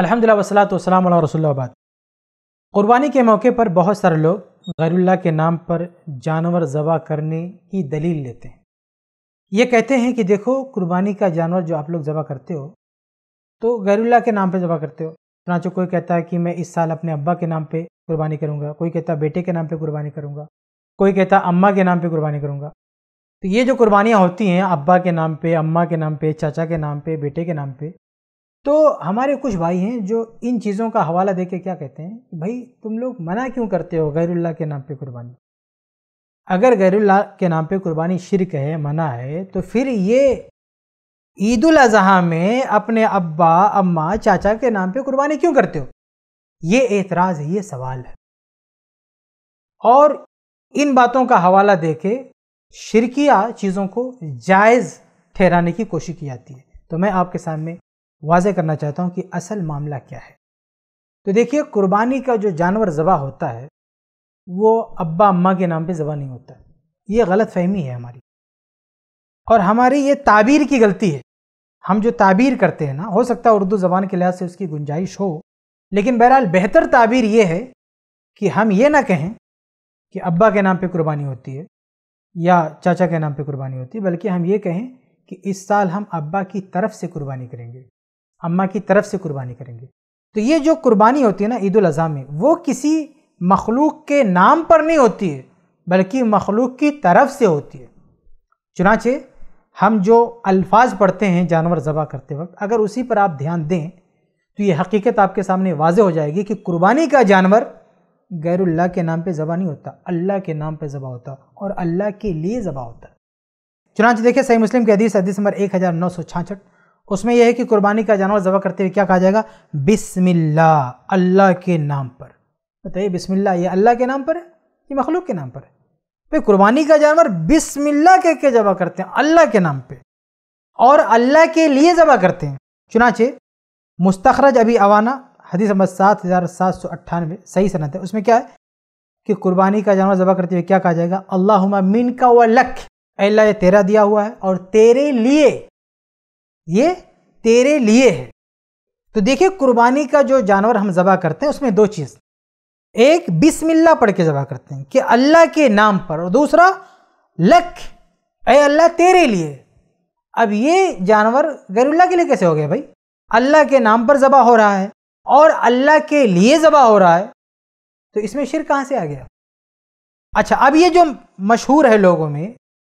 अलहमदिल्ला वसलात वसलाम रसोल्लाबाद क़ुरबानी के मौके पर बहुत सारे लोग गैरुल्ला के नाम पर जानवर ज़बा करने की दलील लेते हैं ये कहते हैं कि देखो कुर्बानी का जानवर जो आप लोग ज़बा करते हो तो गैरुल्ला के नाम पर ज़बा करते हो चुनाचो कोई कहता है कि मैं इस साल अपने अब्बा के नाम पर कुर्बानी करूँगा कोई कहता है बेटे के नाम पर कुर्बानी करूँगा कोई कहता है अम्मा के नाम पर कुर्बानी करूँगा तो ये जो कुर्बानियाँ होती हैं अब्बा के नाम पे अम्मा के नाम पे चाचा के नाम पे बेटे के नाम पे तो हमारे कुछ भाई हैं जो इन चीज़ों का हवाला दे के क्या कहते हैं कि भाई तुम लोग मना क्यों करते हो गैरुल्ला के नाम पे कुर्बानी अगर गैरुल्ला के नाम पे कुर्बानी शिरक है मना है तो फिर ये ईद अजहा में अपने अब्बा अम्मा चाचा के नाम पे कुर्बानी क्यों करते हो ये एतराज़ है ये सवाल है और इन बातों का हवाला दे के शिरकिया चीज़ों को जायज़ ठहराने की कोशिश की जाती है तो मैं आपके सामने वाजे करना चाहता हूँ कि असल मामला क्या है तो देखिए कुर्बानी का जो जानवर ज़बा होता है वो अब्बा अम्मा के नाम पे ज़बा नहीं होता ये गलत फहमी है हमारी और हमारी ये ताबीर की गलती है हम जो ताबीर करते हैं ना हो सकता है उर्दू ज़बान के लिहाज से उसकी गुंजाइश हो लेकिन बहरहाल बेहतर ताबीर ये है कि हम ये ना कहें कि अब्बा के नाम पे कुर्बानी होती है या चाचा के नाम पे कुर्बानी होती है बल्कि हम ये कहें कि इस साल हम अब्बा की तरफ से कुर्बानी करेंगे अम्मा की तरफ से कुर्बानी करेंगे तो ये जो कुर्बानी होती है ना ईद अज़ी में वो किसी मखलूक के नाम पर नहीं होती है बल्कि मखलूक की तरफ से होती है चुनाचे हम जो अल्फाज पढ़ते हैं जानवर ज़बा करते वक्त अगर उसी पर आप ध्यान दें तो ये हकीकत आपके सामने वाज हो जाएगी कि कुर्बानी का जानवर गैरुल्ला के नाम पे ज़बा नहीं होता अल्लाह के नाम पे ज़बा होता और अल्लाह के लिए ज़बा होता चुनाच देखिए सही मुस्लिम के हदीस हदीस नंबर एक हज़ार नौ सौ छाछठ उसमें यह है कि कुर्बानी का जानवर जबा करते हुए क्या कहा जाएगा बिस्मिल्ला अल्लाह के नाम पर बताइए बिस्मिल्ला ये अल्लाह के नाम पर है ये मखलूक के नाम पर है भाई कुर्बानी का जानवर बिस्मिल्ला कह के जबा करते हैं अल्लाह के नाम पर और अल्लाह के लिए जबा करते हैं चुनाचे मुस्तखरज अभी अवाना हदीस नंबर सात हज़ार सात सौ अट्ठानवे सही सनत है उसमें क्या है कि कुर्बानी का जानवर जबा करते हुए क्या कहा जाएगा अल्लाह मिन का व लख अल्लाह तेरा दिया हुआ है और तेरे लिए ये तेरे लिए है तो देखिए कुर्बानी का जो जानवर हम ज़बा करते हैं उसमें दो चीज़ एक बिस्मिल्लाह पढ़ के ज़बा करते हैं कि अल्लाह के नाम पर और दूसरा लख अय अल्लाह तेरे लिए अब ये जानवर गैरुल्ला के लिए कैसे हो गया भाई अल्लाह के नाम पर ज़बा हो रहा है और अल्लाह के लिए ज़बा हो रहा है तो इसमें शिर कहाँ से आ गया अच्छा अब ये जो मशहूर है लोगों में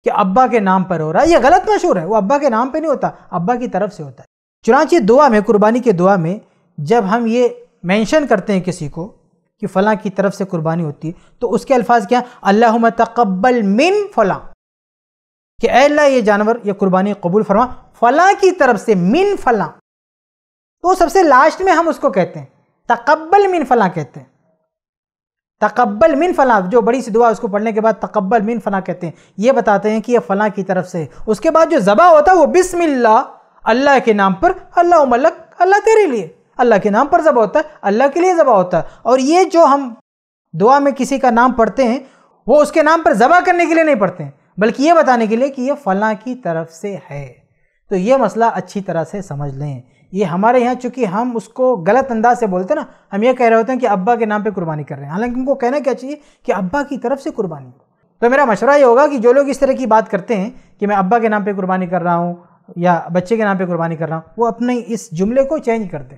कि अब्बा के नाम पर हो रहा है यह गलत मशहूर है वो अब्बा के नाम पर नहीं होता अब्बा की तरफ से होता है चुनाची दुआ में कुर्बानी के दुआ में जब हम ये मेंशन करते हैं किसी को कि फ़लाँ की तरफ से कुर्बानी होती है तो उसके अल्फाज क्या अल्लाह तकबल मिन फ़लाँ कि अल्लाह ये जानवर ये कुर्बानी कबूल फरमा फ़लाँ की तरफ से मिन फ़लाँ तो सबसे लास्ट में हम उसको कहते हैं तकबल मिन फ़लाँ कहते हैं तकबल मिन फला जो बड़ी सी दुआ उसको पढ़ने के बाद तकबल मिन फला कहते हैं ये बताते हैं कि ये फला की तरफ से उसके बाद जो ज़बा होता है वो बिसमिल्ला अल्लाह के नाम पर अल्लाह मलक अल्लाह तेरे लिए अल्लाह के नाम पर ज़बा होता है अल्लाह के लिए ज़बा होता है और ये जो हम दुआ में किसी का नाम पढ़ते हैं वो उसके नाम पर ज़बा करने के लिए नहीं पढ़ते हैं बल्कि ये बताने के लिए कि यह फला की तरफ से है तो ये मसला अच्छी तरह से समझ लें ये हमारे यहाँ चूंकि हम उसको गलत अंदाज से बोलते हैं ना हम ये कह रहे होते हैं कि अब्बा के नाम पे कुर्बानी कर रहे हैं हालांकि उनको कहना क्या चाहिए कि अब्बा की तरफ से कुर्बानी तो मेरा मशवरा ये होगा कि जो लोग इस तरह की बात करते हैं कि मैं अब्बा के नाम पर कुर्बानी कर रहा हूँ या बच्चे के नाम पर कुर्बानी कर रहा हूँ वो अपने इस जुमले को चेंज कर दें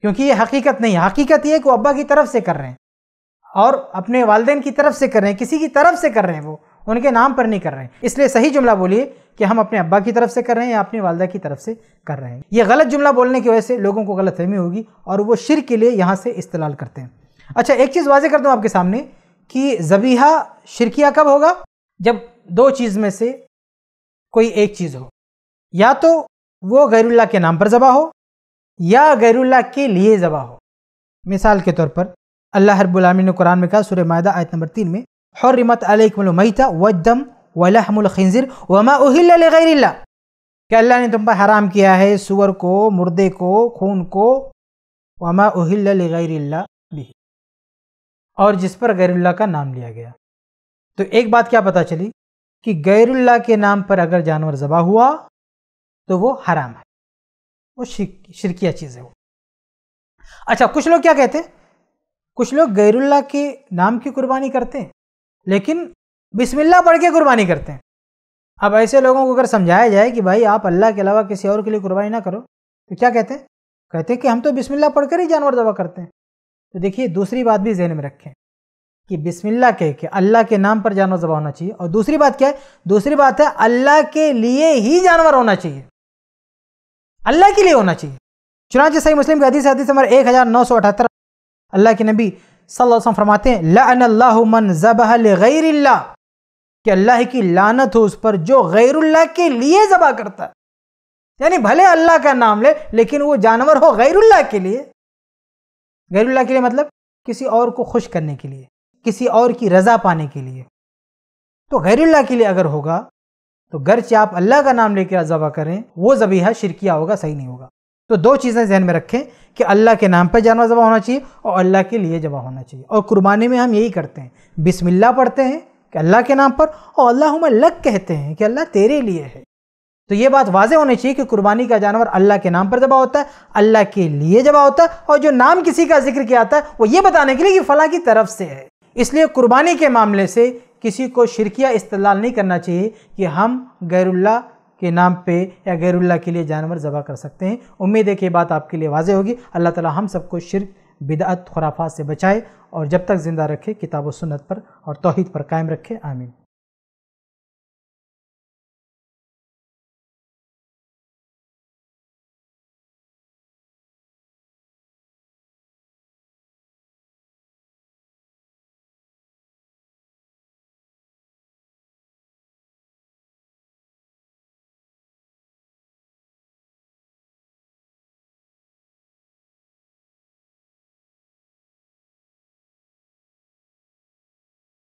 क्योंकि ये हकीकत नहीं है हकीकत ये कि वो अब्बा की तरफ से कर रहे हैं और अपने वालदेन की तरफ से कर रहे हैं किसी की तरफ से कर रहे हैं वो उनके नाम पर नहीं कर रहे हैं इसलिए सही जुमला बोलिए कि हम अपने अब्बा की तरफ से कर रहे हैं या अपनी वालदा की तरफ से कर रहे हैं ये गलत जुमला बोलने की वजह से लोगों को गलत फहमी होगी और वो शिर के लिए यहाँ से इस्तेलाल करते हैं अच्छा एक चीज़ वाजे कर दूँ आपके सामने कि जबीहा शिरकिया कब होगा जब दो चीज़ में से कोई एक चीज़ हो या तो वो गैरुल्ला के नाम पर ज़बा हो या गैरुल्ला के लिए ज़बा हो मिसाल के तौर पर अल्लाह हरबुलमी ने कुरान में कहा सुर मायदा आयत नंबर तीन में हरमत अलमैता वदम वलहमुलखिंजिर वमा उहिल्ला क्या अल्लाह ने तुम पर हराम किया है सुअर को मुर्दे को खून को वमा उहिल्ला भी और जिस पर गैरुल्ला का नाम लिया गया तो एक बात क्या पता चली कि गैरुल्ला के नाम पर अगर जानवर जबा हुआ तो वो हराम है वो शिर, शिरकिया चीज़ है वो अच्छा कुछ लोग क्या कहते हैं कुछ लोग गैरुल्ला के नाम की कुर्बानी करते हैं लेकिन बिस्मिल्लाह पढ़ के कुर्बानी करते हैं अब ऐसे लोगों को अगर समझाया जाए कि भाई आप अल्लाह के अलावा किसी और के लिए कुर्बानी ना करो तो क्या कहते हैं कहते हैं कि हम तो बिस्मिल्ला पढ़कर ही जानवर दवा करते हैं तो देखिए दूसरी बात भी जहन में रखें कि बिस्मिल्लाह कह के अल्लाह के नाम पर जानवर जबा होना चाहिए और दूसरी बात क्या है दूसरी बात है अल्लाह के लिए ही जानवर होना चाहिए अल्लाह के लिए होना चाहिए चुनाच सही मुस्लिम के हदीस हदीस नंबर एक हज़ार नौ सौ अठहत्तर अल्लाह के नबी सल्लल्लाहु अलैहि वसल्लम फरमाते हैं ला मन जबह गैर कि अल्लाह की लानत हो उस पर जो गैरुल्लाह के लिए जबा करता है यानी भले अल्लाह का नाम ले लेकिन वो जानवर हो गैरुल्लाह के लिए गैरुल्लाह के लिए मतलब किसी और को खुश करने के लिए किसी और की रज़ा पाने के लिए तो गैरुल्लाह के लिए अगर होगा तो गर्च आप अल्लाह का नाम लेकर जबा करें वो जबीहा शिरकिया होगा सही नहीं होगा तो दो चीज़ें जहन में रखें कि अल्लाह के नाम पर जानवर जबा होना चाहिए और अल्लाह के लिए जबा होना चाहिए और कुर्बानी में हम यही करते हैं बिसमिल्ला पढ़ते हैं कि अल्लाह के नाम पर और अल्लाह लक कहते हैं कि अल्लाह तेरे लिए है तो ये बात वाजे होनी चाहिए कि कुर्बानी का जानवर अल्लाह के नाम पर जबा होता है अल्लाह के लिए जबा होता है और जो नाम किसी का जिक्र किया जाता है वो ये बताने के लिए कि फ़लाँ की तरफ से है इसलिए कुर्बानी के मामले से किसी को शिरकिया इस्तेलाल नहीं करना चाहिए कि हम गैरुल्ला के नाम पे या गैरुल्ला के लिए जानवर ज़बा कर सकते हैं उम्मीद है कि बात आपके लिए वाजे होगी अल्लाह ताला हम सबको शिरक बिदअत खुराफा से बचाए और जब तक ज़िंदा रखे किताब सुन्नत पर और तोहद पर कायम रखे आमीन